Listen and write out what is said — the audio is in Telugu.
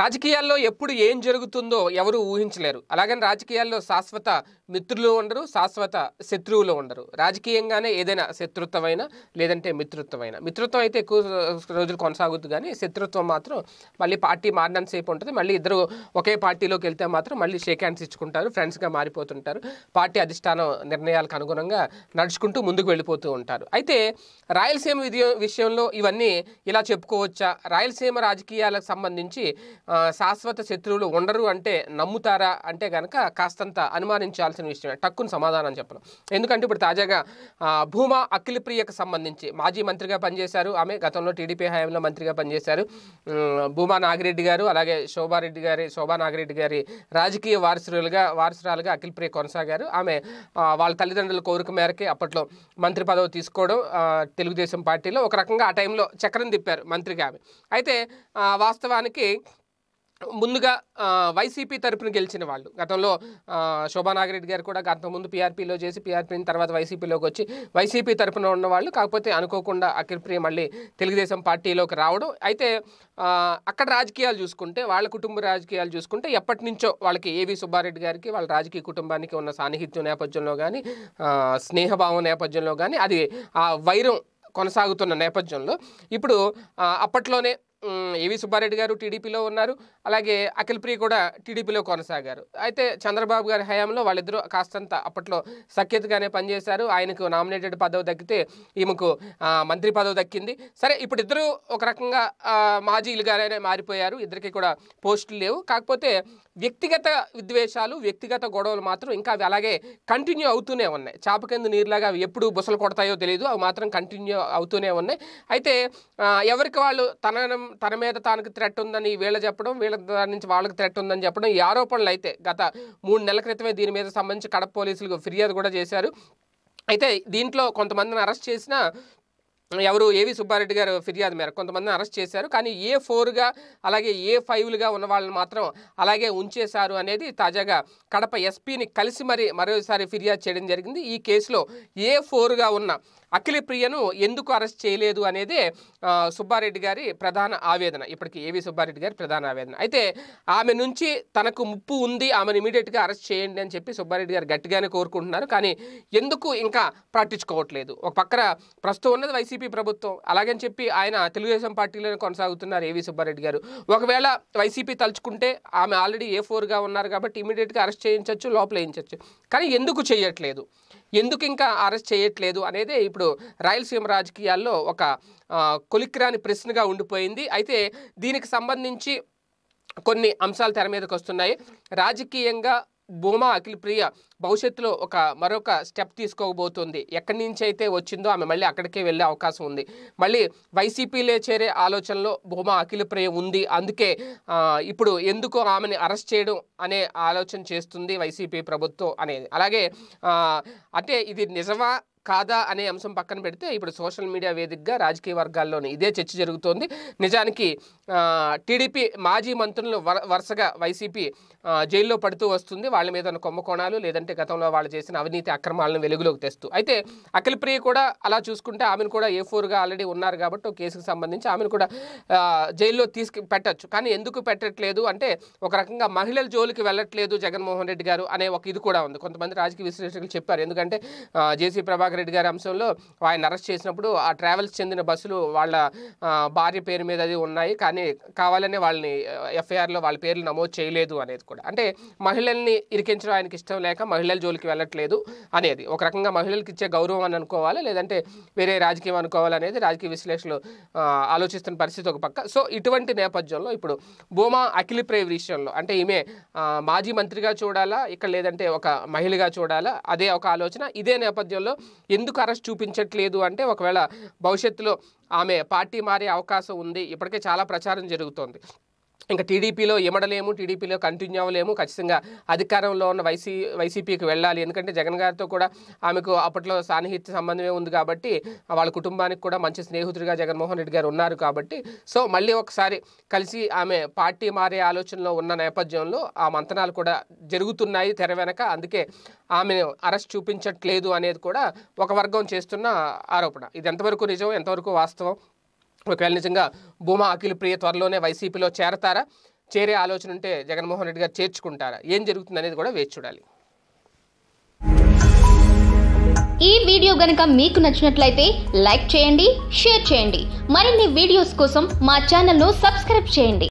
రాజకీయాల్లో ఎప్పుడు ఏం జరుగుతుందో ఎవరు ఊహించలేరు అలాగని రాజకీయాల్లో శాశ్వత మిత్రులు ఉండరు శాశ్వత శత్రువులు ఉండరు రాజకీయంగానే ఏదైనా శత్రుత్వమైన లేదంటే మిత్రుత్వమైన మిత్రుత్వం అయితే ఎక్కువ రోజులు కొనసాగుతుంది కానీ శత్రుత్వం మాత్రం మళ్ళీ పార్టీ మారినంత సేపు ఉంటుంది మళ్ళీ ఇద్దరు ఒకే పార్టీలోకి వెళ్తే మాత్రం మళ్ళీ షేక్ హ్యాండ్స్ ఇచ్చుకుంటారు ఫ్రెండ్స్గా మారిపోతుంటారు పార్టీ అధిష్టానం నిర్ణయాలకు అనుగుణంగా నడుచుకుంటూ ముందుకు వెళ్ళిపోతూ ఉంటారు అయితే రాయలసీమ విధి విషయంలో ఇవన్నీ ఇలా చెప్పుకోవచ్చా రాయలసీమ రాజకీయాలకు సంబంధించి శాశ్వత శత్రువులు ఉండరు అంటే నమ్ముతారా అంటే కనుక కాస్తంత అనుమానించాల్సిన విషయమే టక్కును సమాధానం చెప్పడం ఎందుకంటే ఇప్పుడు తాజాగా భూమా అఖిలప్రియకు సంబంధించి మాజీ మంత్రిగా పనిచేశారు ఆమె గతంలో టీడీపీ హయాంలో మంత్రిగా పనిచేశారు భూమా నాగిరెడ్డి గారు అలాగే శోభారెడ్డి గారి శోభా నాగిరెడ్డి గారి రాజకీయ వారసురాలుగా వారసురాలుగా అఖిలప్రియ కొనసాగారు ఆమె వాళ్ళ తల్లిదండ్రుల కోరిక మేరకే అప్పట్లో మంత్రి పదవి తీసుకోవడం తెలుగుదేశం పార్టీలో ఒక రకంగా ఆ టైంలో చక్రం తిప్పారు మంత్రిగా ఆమె అయితే వాస్తవానికి ముందుగా వైసీపీ తరపున గెలిచిన వాళ్ళు గతంలో శోభా గారు కూడా ముందు పీఆర్పీలో చేసి పీఆర్పీని తర్వాత వైసీపీలోకి వచ్చి వైసీపీ తరపున ఉన్నవాళ్ళు కాకపోతే అనుకోకుండా ప్రియ మళ్ళీ తెలుగుదేశం పార్టీలోకి రావడం అయితే అక్కడ రాజకీయాలు చూసుకుంటే వాళ్ళ కుటుంబ రాజకీయాలు చూసుకుంటే ఎప్పటి నుంచో వాళ్ళకి ఏవి సుబ్బారెడ్డి గారికి వాళ్ళ రాజకీయ కుటుంబానికి ఉన్న సాన్నిహిత్యం నేపథ్యంలో కానీ స్నేహభావం నేపథ్యంలో కానీ అది ఆ వైరం కొనసాగుతున్న నేపథ్యంలో ఇప్పుడు అప్పట్లోనే ఏవి సుబ్బారెడ్డి గారు టీడీపీలో ఉన్నారు అలాగే అఖిల్ప్రియ కూడా టీడీపీలో కొనసాగారు అయితే చంద్రబాబు గారి హయాంలో వాళ్ళిద్దరూ కాస్తంత అప్పట్లో సఖ్యతగానే పనిచేశారు ఆయనకు నామినేటెడ్ పదవి దక్కితే ఈమెకు మంత్రి పదవి దక్కింది సరే ఇప్పుడు ఇద్దరు ఒక రకంగా మాజీలుగానే మారిపోయారు ఇద్దరికి కూడా పోస్టులు లేవు కాకపోతే వ్యక్తిగత విద్వేషాలు వ్యక్తిగత గొడవలు మాత్రం ఇంకా అవి అలాగే కంటిన్యూ అవుతూనే ఉన్నాయి చాప కింద నీరులాగా అవి ఎప్పుడు బుసలు కొడతాయో తెలియదు అవి మాత్రం కంటిన్యూ అవుతూనే ఉన్నాయి అయితే ఎవరికి వాళ్ళు తననం తన మీద తనకు థ్రెట్ ఉందని వీళ్ళు చెప్పడం వీళ్ళ దాని నుంచి వాళ్ళకి థ్రెట్ ఉందని చెప్పడం ఈ ఆరోపణలు అయితే గత మూడు నెలల క్రితమే దీని మీద సంబంధించి కడప పోలీసులకు ఫిర్యాదు కూడా చేశారు అయితే దీంట్లో కొంతమందిని అరెస్ట్ చేసిన ఎవరు ఏవి సుబ్బారెడ్డి గారు ఫిర్యాదు మేరకు కొంతమందిని అరెస్ట్ చేశారు కానీ ఏ ఫోర్గా అలాగే ఏ ఫైవ్లుగా ఉన్న వాళ్ళని మాత్రం అలాగే ఉంచేశారు అనేది తాజాగా కడప ఎస్పీని కలిసి మరి మరోసారి ఫిర్యాదు చేయడం జరిగింది ఈ కేసులో ఏ ఫోర్గా ఉన్న అఖిలప్రియను ప్రియను ఎందుకు అరెస్ట్ చేయలేదు అనేది సుబ్బారెడ్డి గారి ప్రధాన ఆవేదన ఇప్పటికీ ఏవి సుబ్బారెడ్డి గారి ప్రధాన ఆవేదన అయితే ఆమె నుంచి తనకు ముప్పు ఉంది ఆమెను ఇమీడియట్గా అరెస్ట్ చేయండి అని చెప్పి సుబ్బారెడ్డి గారు గట్టిగానే కోరుకుంటున్నారు కానీ ఎందుకు ఇంకా పట్టించుకోవట్లేదు ఒక పక్కన ప్రస్తుతం ఉన్నది వైసీపీ ప్రభుత్వం అలాగని చెప్పి ఆయన తెలుగుదేశం పార్టీలోనే కొనసాగుతున్నారు ఏవి సుబ్బారెడ్డి గారు ఒకవేళ వైసీపీ తలుచుకుంటే ఆమె ఆల్రెడీ ఏ ఫోర్గా ఉన్నారు కాబట్టి ఇమీడియట్గా అరెస్ట్ చేయించవచ్చు లోపల వేయించవచ్చు కానీ ఎందుకు చేయట్లేదు ఎందుకు ఇంకా అరెస్ట్ చేయట్లేదు అనేది ఇప్పుడు రాయలసీమ రాజకీయాల్లో ఒక కొలిక్రాని ప్రశ్నగా ఉండిపోయింది అయితే దీనికి సంబంధించి కొన్ని అంశాలు తెర మీదకి వస్తున్నాయి రాజకీయంగా భూమా అఖిలప్రియ భవిష్యత్తులో ఒక మరొక స్టెప్ తీసుకోబోతుంది ఎక్కడి నుంచి అయితే వచ్చిందో ఆమె మళ్ళీ అక్కడికే వెళ్ళే అవకాశం ఉంది మళ్ళీ వైసీపీలే చేరే ఆలోచనలో భూమా అఖిలప్రియ ఉంది అందుకే ఇప్పుడు ఎందుకు ఆమెని అరెస్ట్ చేయడం అనే ఆలోచన చేస్తుంది వైసీపీ ప్రభుత్వం అనేది అలాగే అంటే ఇది నిజమా కాదా అనే అంశం పక్కన పెడితే ఇప్పుడు సోషల్ మీడియా వేదికగా రాజకీయ వర్గాల్లోనే ఇదే చర్చ జరుగుతోంది నిజానికి టీడీపీ మాజీ మంత్రులు వరుసగా వైసీపీ జైల్లో పడుతూ వస్తుంది వాళ్ళ మీద ఉన్న కుంభకోణాలు లేదంటే గతంలో వాళ్ళు చేసిన అవినీతి అక్రమాలను వెలుగులోకి తెస్తూ అయితే అఖిలప్రియ ప్రియ కూడా అలా చూసుకుంటే ఆమెను కూడా ఏ ఫోర్గా ఆల్రెడీ ఉన్నారు కాబట్టి కేసుకు సంబంధించి ఆమెను కూడా జైల్లో తీసుకు పెట్టచ్చు కానీ ఎందుకు పెట్టట్లేదు అంటే ఒక రకంగా మహిళల జోలికి వెళ్ళట్లేదు జగన్మోహన్ రెడ్డి గారు అనే ఒక ఇది కూడా ఉంది కొంతమంది రాజకీయ విశ్లేషకులు చెప్పారు ఎందుకంటే జేసీ ప్రభాకర్ రెడ్డి గారి అంశంలో ఆయన అరెస్ట్ చేసినప్పుడు ఆ ట్రావెల్స్ చెందిన బస్సులు వాళ్ళ భార్య పేరు మీద అది ఉన్నాయి కానీ కావాలనే వాళ్ళని ఎఫ్ఐఆర్లో వాళ్ళ పేర్లు నమోదు చేయలేదు అనేది కూడా అంటే మహిళల్ని ఇరికించడం ఆయనకి ఇష్టం లేక మహిళల జోలికి వెళ్ళట్లేదు అనేది ఒక రకంగా మహిళలకు ఇచ్చే గౌరవం అని అనుకోవాలి లేదంటే వేరే రాజకీయం అనుకోవాలనేది రాజకీయ విశ్లేషణలు ఆలోచిస్తున్న పరిస్థితి ఒక పక్క సో ఇటువంటి నేపథ్యంలో ఇప్పుడు భూమా ప్రే విషయంలో అంటే ఈమె మాజీ మంత్రిగా చూడాలా ఇక్కడ లేదంటే ఒక మహిళగా చూడాలా అదే ఒక ఆలోచన ఇదే నేపథ్యంలో ఎందుకు అరెస్ట్ చూపించట్లేదు అంటే ఒకవేళ భవిష్యత్తులో ఆమె పార్టీ మారే అవకాశం ఉంది ఇప్పటికే చాలా ప్రచారం జరుగుతోంది ఇంకా టీడీపీలో ఇమడలేము టీడీపీలో కంటిన్యూ అవ్వలేము ఖచ్చితంగా అధికారంలో ఉన్న వైసీ వైసీపీకి వెళ్ళాలి ఎందుకంటే జగన్ గారితో కూడా ఆమెకు అప్పట్లో సాన్నిహిత్య సంబంధమే ఉంది కాబట్టి వాళ్ళ కుటుంబానికి కూడా మంచి స్నేహితుడిగా జగన్మోహన్ రెడ్డి గారు ఉన్నారు కాబట్టి సో మళ్ళీ ఒకసారి కలిసి ఆమె పార్టీ మారే ఆలోచనలో ఉన్న నేపథ్యంలో ఆ మంతనాలు కూడా జరుగుతున్నాయి తెర వెనక అందుకే ఆమె అరెస్ట్ చూపించట్లేదు అనేది కూడా ఒక వర్గం చేస్తున్న ఆరోపణ ఇది ఎంతవరకు నిజం ఎంతవరకు వాస్తవం ఒకవేళ నిజంగా భూమా అఖిల ప్రియ త్వరలోనే వైసీపీలో చేరతారా చేరే ఆలోచన ఉంటే జగన్మోహన్ రెడ్డి గారు చేర్చుకుంటారా ఏం జరుగుతుంది అనేది కూడా వేచి చూడాలి ఈ వీడియో గనక మీకు నచ్చినట్లయితే లైక్ చేయండి షేర్ చేయండి మరిన్ని వీడియోస్ కోసం మా ను సబ్స్క్రైబ్ చేయండి